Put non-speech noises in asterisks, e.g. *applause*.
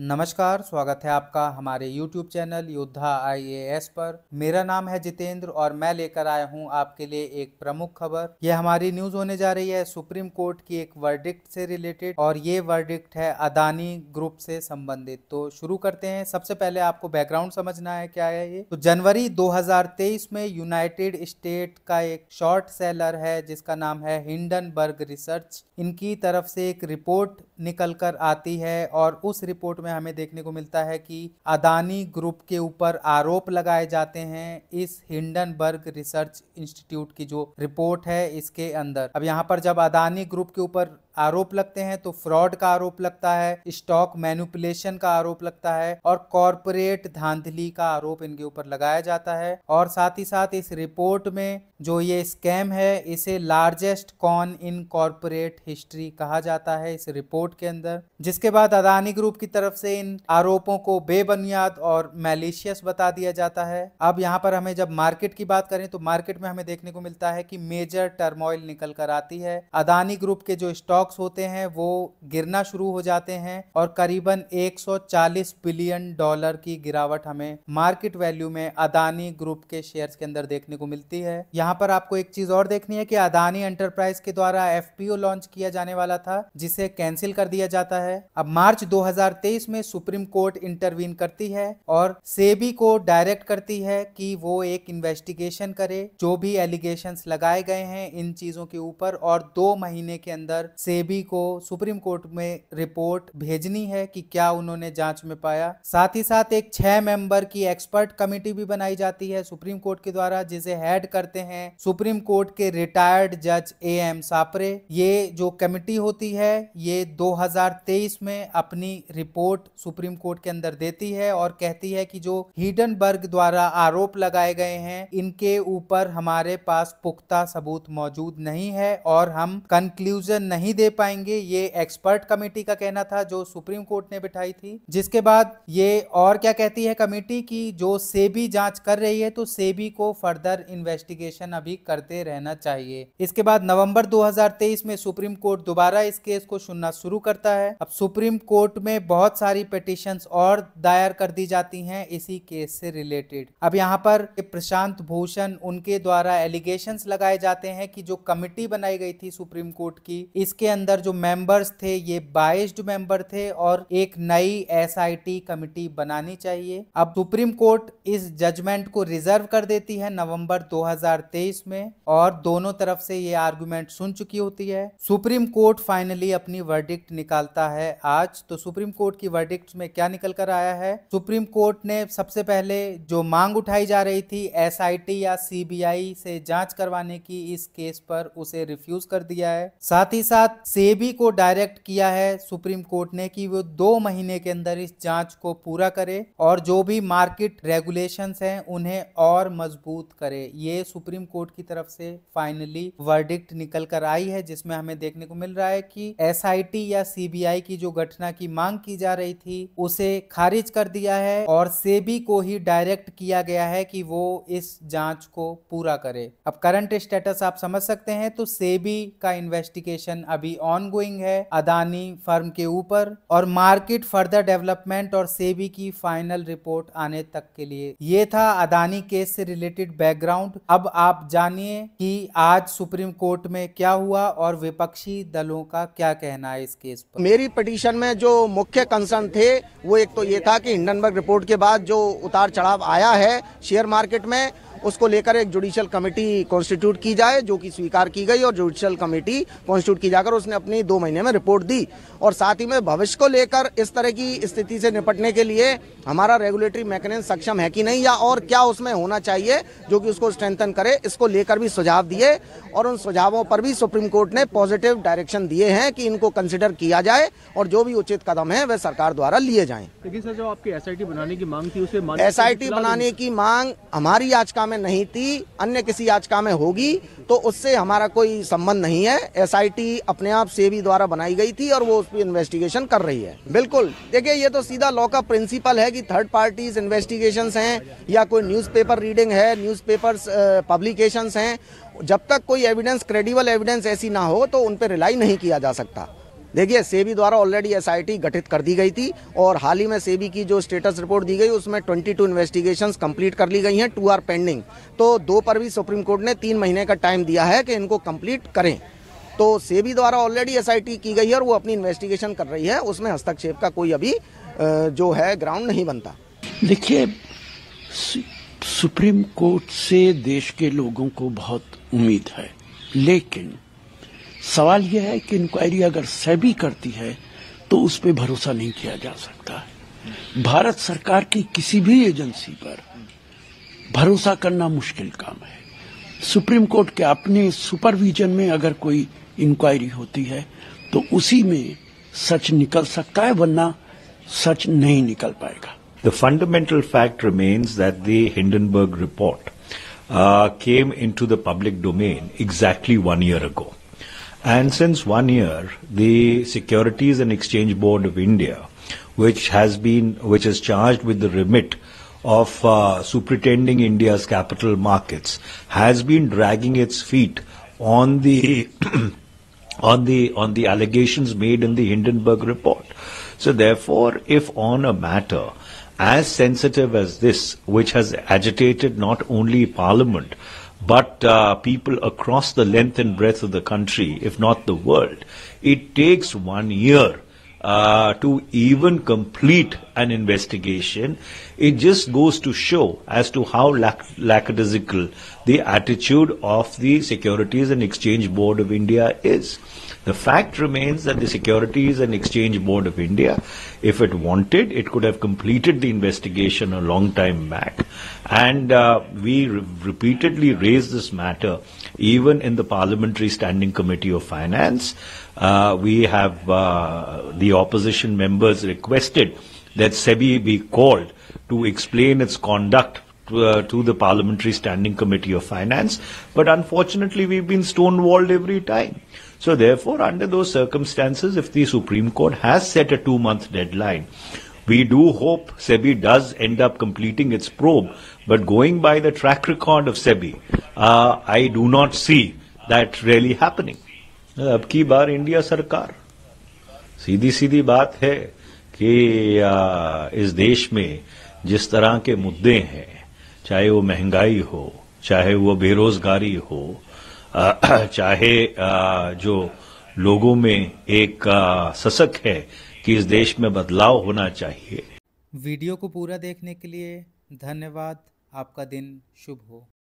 नमस्कार स्वागत है आपका हमारे YouTube चैनल योद्धा आईएएस पर मेरा नाम है जितेंद्र और मैं लेकर आया हूं आपके लिए एक प्रमुख खबर यह हमारी न्यूज होने जा रही है सुप्रीम कोर्ट की एक वर्डिक्ट से रिलेटेड और ये वर्डिक्ट है अदानी ग्रुप से संबंधित तो शुरू करते हैं सबसे पहले आपको बैकग्राउंड समझना है क्या है ये तो जनवरी दो में यूनाइटेड स्टेट का एक शॉर्ट सेलर है जिसका नाम है हिंडनबर्ग रिसर्च इनकी तरफ से एक रिपोर्ट निकल कर आती है और उस रिपोर्ट में में हमें देखने को मिलता है कि अदानी ग्रुप के ऊपर आरोप लगाए जाते हैं इस हिंडनबर्ग रिसर्च इंस्टीट्यूट की जो रिपोर्ट है इसके अंदर अब यहाँ पर जब अदानी ग्रुप के ऊपर आरोप लगते हैं तो फ्रॉड का आरोप लगता है स्टॉक मैनुपुलेशन का आरोप लगता है और कॉरपोरेट धांधली का आरोप इनके ऊपर लगाया जाता है और साथ ही साथ इस रिपोर्ट में जो ये स्कैम है इसे largest con in corporate history कहा जाता है इस रिपोर्ट के अंदर जिसके बाद अदानी ग्रुप की तरफ से इन आरोपों को बेबुनियाद और मैलिशियस बता दिया जाता है अब यहाँ पर हमें जब मार्केट की बात करें तो मार्केट में हमें देखने को मिलता है कि मेजर टर्मोइल निकल कर आती है अदानी ग्रुप के जो स्टॉक स्टॉक्स होते हैं वो गिरना शुरू हो जाते हैं और करीबन 140 बिलियन डॉलर की गिरावट हमें मार्केट वैल्यू में अदानी ग्रुप के शेयर्स के अंदर देखने को मिलती है यहाँ पर आपको एक चीज और देखनी है कि अदानी एंटरप्राइज के द्वारा एफ लॉन्च किया जाने वाला था जिसे कैंसिल कर दिया जाता है अब मार्च दो में सुप्रीम कोर्ट इंटरवीन करती है और सेबी को डायरेक्ट करती है कि वो एक इन्वेस्टिगेशन करे जो भी एलिगेशन लगाए गए हैं इन चीजों के ऊपर और दो महीने के अंदर से सेबी को सुप्रीम कोर्ट में रिपोर्ट भेजनी है कि क्या उन्होंने जांच में पाया साथ ही साथ एक छह मेंबर की एक्सपर्ट कमेटी भी बनाई जाती है सुप्रीम कोर्ट के द्वारा जिसे हेड करते हैं सुप्रीम कोर्ट के रिटायर्ड जज ए एम सापरे ये जो कमेटी होती है ये 2023 में अपनी रिपोर्ट सुप्रीम कोर्ट के अंदर देती है और कहती है कि जो हिडनबर्ग द्वारा आरोप लगाए गए हैं इनके ऊपर हमारे पास पुख्ता सबूत मौजूद नहीं है और हम कंक्लूजन नहीं दे पाएंगे ये एक्सपर्ट कमेटी का कहना था जो सुप्रीम कोर्ट ने बिठाई थी जिसके बाद ये और क्या कहती है कमेटी की जो सेबी जांच कर रही है तो सेबी को फर्दर इन्वेस्टिगेशन अभी करते रहना चाहिए इसके बाद नवंबर 2023 में सुप्रीम कोर्ट दोबारा इस केस को सुनना शुरू करता है अब सुप्रीम कोर्ट में बहुत सारी पिटिशन और दायर कर दी जाती है इसी केस से रिलेटेड अब यहाँ पर प्रशांत भूषण उनके द्वारा एलिगेशन लगाए जाते हैं कि जो कमेटी बनाई गई थी सुप्रीम कोर्ट की इसके अंदर जो मेंबर्स थे ये बाइस्ड मेंबर थे और एक नई एसआईटी कमेटी बनानी चाहिए अब सुप्रीम कोर्ट इस जजमेंट को रिजर्व कर देती है नवंबर 2023 में और दोनों तरफ से ये आर्गुमेंट सुन चुकी होती है सुप्रीम कोर्ट फाइनली अपनी वर्डिक्ट निकालता है आज तो सुप्रीम कोर्ट की वर्डिक्ट में क्या निकल कर आया है सुप्रीम कोर्ट ने सबसे पहले जो मांग उठाई जा रही थी एस या सी से जांच करवाने की इस केस पर उसे रिफ्यूज कर दिया है साथ ही साथ सेबी को डायरेक्ट किया है सुप्रीम कोर्ट ने कि वो दो महीने के अंदर इस जांच को पूरा करे और जो भी मार्केट रेगुलेशंस हैं उन्हें और मजबूत करे ये सुप्रीम कोर्ट की तरफ से फाइनली वर्डिक्ट निकल कर आई है जिसमें हमें देखने को मिल रहा है कि एस या सीबीआई की जो घटना की मांग की जा रही थी उसे खारिज कर दिया है और सेबी को ही डायरेक्ट किया गया है कि वो इस जांच को पूरा करे अब करंट स्टेटस आप समझ सकते हैं तो सेबी का इन्वेस्टिगेशन अभी अभी ऑनगोइंग है अदानी फर्म के ऊपर और मार्केट फर्दर डेवलपमेंट और सेबी की फाइनल रिपोर्ट आने तक के लिए ये था अदानी केस से रिलेटेड बैकग्राउंड अब आप जानिए कि आज सुप्रीम कोर्ट में क्या हुआ और विपक्षी दलों का क्या कहना है इस केस पर मेरी पटिशन में जो मुख्य कंसर्न थे वो एक तो ये था कि हिंडनबर्ग रिपोर्ट के बाद जो उतार चढ़ाव आया है शेयर मार्केट में उसको लेकर एक जुडिशल कमेटी कॉन्स्टिट्यूट की जाए जो कि स्वीकार की गई और जुडिशल कमेटी कॉन्स्टिट्यूट की जाकर उसने अपनी दो महीने में रिपोर्ट दी और साथ ही में भविष्य को लेकर इस तरह की स्थिति से निपटने के लिए हमारा रेगुलेटरी मैकेनिज्म सक्षम है कि नहीं या और क्या उसमें होना चाहिए जो कि उसको स्ट्रेंथन करे इसको लेकर भी सुझाव दिए और उन सुझावों पर भी सुप्रीम कोर्ट ने पॉजिटिव डायरेक्शन दिए हैं कि इनको कंसिडर किया जाए और जो भी उचित कदम है वह सरकार द्वारा लिए जाए लेकिन सर जो आपकी एस बनाने की मांग थी उसे एस आई बनाने की मांग हमारी याचिका में नहीं थी अन्य किसी याचिका में होगी तो उससे हमारा कोई संबंध नहीं है एसआईटी अपने आप सेबी द्वारा बनाई गई थी और वो उस पर इन्वेस्टिगेशन कर रही है बिल्कुल देखिए ये तो सीधा लॉ का प्रिंसिपल है कि थर्ड पार्टीज इन्वेस्टिगेशन हैं या कोई न्यूज़पेपर रीडिंग है न्यूज पब्लिकेशंस हैं जब तक कोई एविडेंस क्रेडिबल एविडेंस ऐसी ना हो तो उन पर रिलाई नहीं किया जा सकता देखिए सेबी द्वारा ऑलरेडी एसआईटी गठित कर दी गई थी और हाल ही में सेबी की जो स्टेटस रिपोर्ट दी गई उसमें 22 इन्वेस्टिगेशन कंप्लीट कर ली गई हैं टू आर पेंडिंग तो दो पर भी सुप्रीम कोर्ट ने तीन महीने का टाइम दिया है कि इनको कंप्लीट करें तो सेबी द्वारा ऑलरेडी एसआईटी की गई है और वो अपनी इन्वेस्टिगेशन कर रही है उसमें हस्तक्षेप का कोई अभी जो है ग्राउंड नहीं बनता देखिए सुप्रीम कोर्ट से देश के लोगों को बहुत उम्मीद है लेकिन सवाल यह है कि इंक्वायरी अगर सेबी करती है तो उस पर भरोसा नहीं किया जा सकता है भारत सरकार की किसी भी एजेंसी पर भरोसा करना मुश्किल काम है सुप्रीम कोर्ट के अपने सुपरविजन में अगर कोई इंक्वायरी होती है तो उसी में सच निकल सकता है वरना सच नहीं निकल पाएगा the fundamental fact remains that the Hindenburg report came into the public domain exactly one year ago And since one year, the Securities and Exchange Board of India, which has been, which is charged with the remit of uh, superintending India's capital markets, has been dragging its feet on the *clears throat* on the on the allegations made in the Hindenburg report. So therefore, if on a matter as sensitive as this, which has agitated not only Parliament but uh, people across the length and breadth of the country, if not the world. It takes one year uh, to even complete an investigation, it just goes to show as to how lack lackadaisical the attitude of the Securities and Exchange Board of India is. The fact remains that the Securities and Exchange Board of India, if it wanted, it could have completed the investigation a long time back. And uh, we re repeatedly raised this matter even in the Parliamentary Standing Committee of Finance. Uh, we have uh, the opposition members requested that SEBI be called to explain its conduct uh, to the Parliamentary Standing Committee of Finance. But unfortunately, we've been stonewalled every time. So therefore, under those circumstances, if the Supreme Court has set a two-month deadline, we do hope SEBI does end up completing its probe. But going by the track record of SEBI, uh, I do not see that really happening. अब की बार सीधी सीधी बात है कि इस देश में जिस तरह के मुद्दे हैं चाहे वो महंगाई हो चाहे वो बेरोजगारी हो *clears throat* चाहे जो लोगों में एक सशक है कि इस देश में बदलाव होना चाहिए वीडियो को पूरा देखने के लिए धन्यवाद आपका दिन शुभ हो